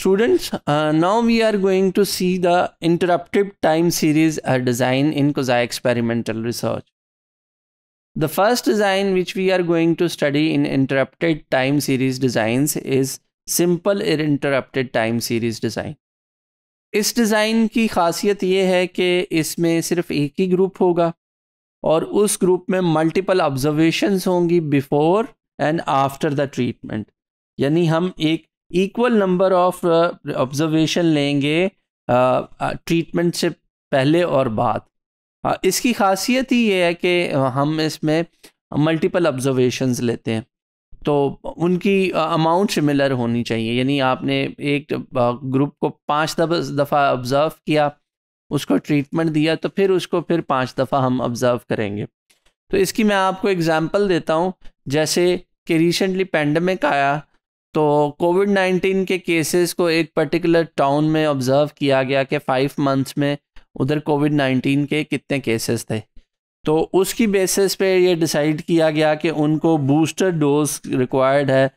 students now we are going to see the interrupted time series design in quasi experimental research the first design which we are going to study in interrupted time series design is simple in interrupted time series design इस design की खासियत ये है कि इसमें सिर्फ एक ही group होगा और उस ग्रुप में मल्टीपल ऑब्जर्वेशन होंगी before and after the treatment यानी हम एक इक्वल नंबर ऑफ ऑब्जर्वेशन लेंगे ट्रीटमेंट uh, uh, से पहले और बाद uh, इसकी खासियत ही ये है कि हम इसमें मल्टीपल ऑब्जर्वेशंस लेते हैं तो उनकी अमाउंट सिमिलर होनी चाहिए यानी आपने एक ग्रुप को पाँच दफ़ा ऑब्ज़र्व किया उसको ट्रीटमेंट दिया तो फिर उसको फिर पाँच दफ़ा हम ऑब्ज़र्व करेंगे तो इसकी मैं आपको एग्जांपल देता हूँ जैसे कि रिसेंटली पेंडेमिक आया तो कोविड नाइन्टीन के केसेस को एक पर्टिकुलर टाउन में ऑब्जर्व किया गया कि फाइव मंथ्स में उधर कोविड नाइन्टीन के कितने केसेस थे तो उसकी बेसिस पे ये डिसाइड किया गया कि उनको बूस्टर डोज रिक्वायर्ड है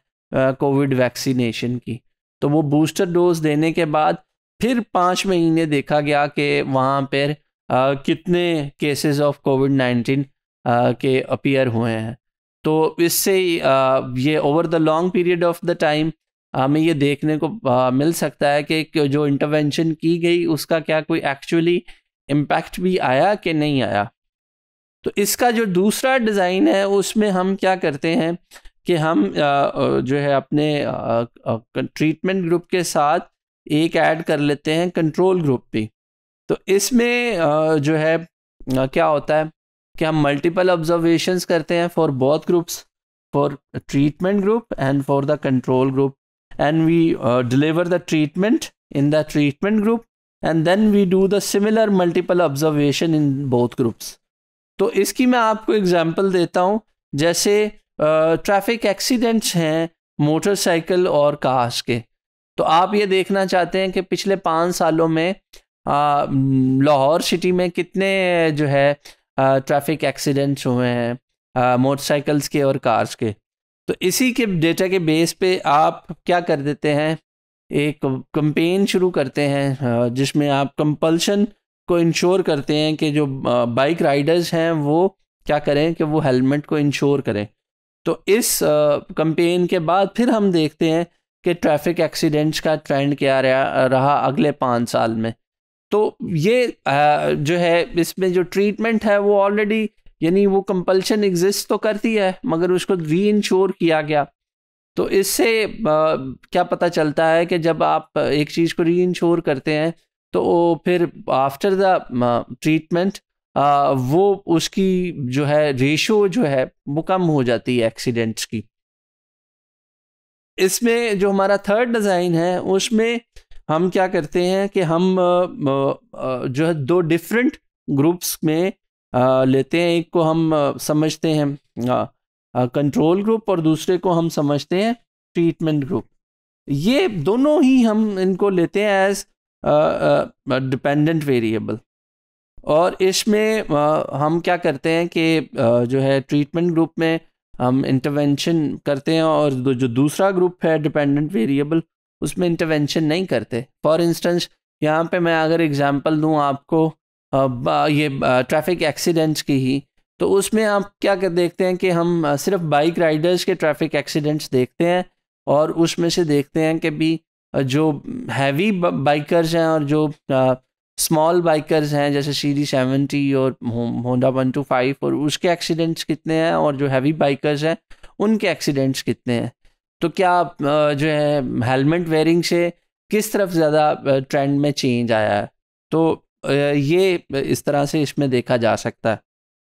कोविड वैक्सीनेशन की तो वो बूस्टर डोज देने के बाद फिर पाँच महीने देखा गया कि वहाँ पर कितने केसेस ऑफ कोविड नाइन्टीन के अपीयर हुए हैं तो इससे ये over the long period of the time हमें ये देखने को मिल सकता है कि जो इंटरवेंशन की गई उसका क्या कोई एक्चुअली इम्पैक्ट भी आया कि नहीं आया तो इसका जो दूसरा डिज़ाइन है उसमें हम क्या करते हैं कि हम जो है अपने ट्रीटमेंट ग्रुप के साथ एक ऐड कर लेते हैं कंट्रोल ग्रुप भी तो इसमें जो है क्या होता है कि हम मल्टीपल ऑब्जर्वेशन करते हैं for both groups for treatment group and for the control group and we deliver the treatment in the treatment group and then we do the similar multiple observation in both groups तो इसकी मैं आपको example देता हूँ जैसे traffic uh, accidents हैं motorcycle और cars के तो आप ये देखना चाहते हैं कि पिछले पाँच सालों में uh, लाहौर सिटी में कितने जो है ट्रैफिक एक्सीडेंट्स हुए हैं मोटरसाइकिल्स के और कार्स के तो इसी के डेटा के बेस पे आप क्या कर देते हैं एक कंपेन शुरू करते हैं जिसमें आप कंपल्शन को इंश्योर करते हैं कि जो बाइक राइडर्स हैं वो क्या करें कि वो हेलमेट को इंश्योर करें तो इस कंपेन के बाद फिर हम देखते हैं कि ट्रैफिक एक्सीडेंट्स का ट्रेंड क्या रहा रहा अगले पाँच साल में तो ये जो है इसमें जो ट्रीटमेंट है वो ऑलरेडी यानी वो कंपल्शन एग्जिस्ट तो करती है मगर उसको री इंश्योर किया गया तो इससे क्या पता चलता है कि जब आप एक चीज़ को री इंश्योर करते हैं तो फिर आफ्टर द ट्रीटमेंट वो उसकी जो है रेशो जो है वो कम हो जाती है एक्सीडेंट्स की इसमें जो हमारा थर्ड डिज़ाइन है उसमें हम क्या करते हैं कि हम जो है दो डिफरेंट ग्रुप्स में लेते हैं एक को हम समझते हैं कंट्रोल ग्रुप और दूसरे को हम समझते हैं ट्रीटमेंट ग्रुप ये दोनों ही हम इनको लेते हैं एज डिपेंडेंट वेरिएबल और इसमें हम क्या करते हैं कि जो है ट्रीटमेंट ग्रुप में हम इंटरवेंशन करते हैं और जो दूसरा ग्रुप है डिपेंडेंट वेरिएबल उसमें इंटरवेंशन नहीं करते फॉर इंस्टेंस यहाँ पे मैं अगर एग्जांपल दूँ आपको ये ट्रैफिक एक्सीडेंट्स की ही तो उसमें आप क्या कर देखते हैं कि हम सिर्फ बाइक राइडर्स के ट्रैफिक एक्सीडेंट्स देखते हैं और उसमें से देखते हैं कि भी जो हैवी बाइकर्स हैं और जो स्मॉल बाइकर्स हैं जैसे सी डी सेवेंटी और होंडा वन टू फाइव और उसके एक्सीडेंट्स कितने हैं और जो हैवी बाइकर्स हैं उनके एक्सीडेंट्स कितने हैं तो क्या जो है हेलमेट वेयरिंग से किस तरफ ज़्यादा ट्रेंड में चेंज आया है तो ये इस तरह से इसमें देखा जा सकता है